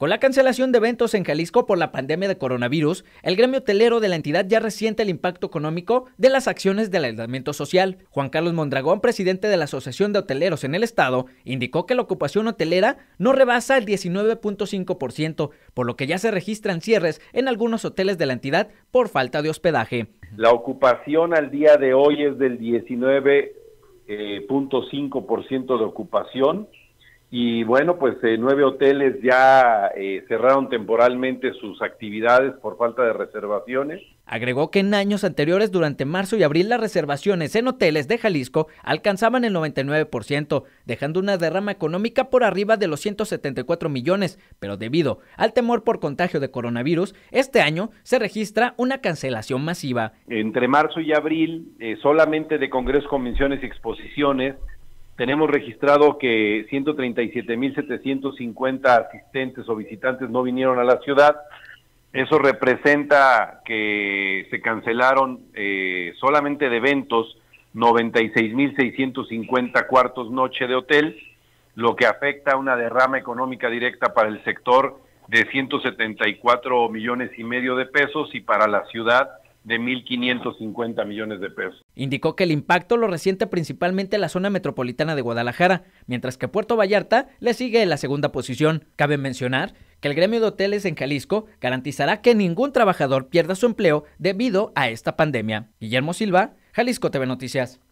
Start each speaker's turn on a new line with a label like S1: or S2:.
S1: Con la cancelación de eventos en Jalisco por la pandemia de coronavirus, el gremio hotelero de la entidad ya resiente el impacto económico de las acciones del aislamiento social. Juan Carlos Mondragón, presidente de la Asociación de Hoteleros en el Estado, indicó que la ocupación hotelera no rebasa el 19.5%, por lo que ya se registran cierres en algunos hoteles de la entidad por falta de hospedaje.
S2: La ocupación al día de hoy es del 19.5% eh, de ocupación y bueno, pues eh, nueve hoteles ya eh, cerraron temporalmente sus actividades por falta de reservaciones.
S1: Agregó que en años anteriores, durante marzo y abril, las reservaciones en hoteles de Jalisco alcanzaban el 99%, dejando una derrama económica por arriba de los 174 millones, pero debido al temor por contagio de coronavirus, este año se registra una cancelación masiva.
S2: Entre marzo y abril, eh, solamente de congresos, convenciones y exposiciones, tenemos registrado que 137.750 asistentes o visitantes no vinieron a la ciudad. Eso representa que se cancelaron eh, solamente de eventos 96.650 cuartos noche de hotel, lo que afecta a una derrama económica directa para el sector de 174 millones y medio de pesos y para la ciudad de 1.550 millones de pesos.
S1: Indicó que el impacto lo resiente principalmente la zona metropolitana de Guadalajara, mientras que Puerto Vallarta le sigue en la segunda posición. Cabe mencionar que el gremio de hoteles en Jalisco garantizará que ningún trabajador pierda su empleo debido a esta pandemia. Guillermo Silva, Jalisco TV Noticias.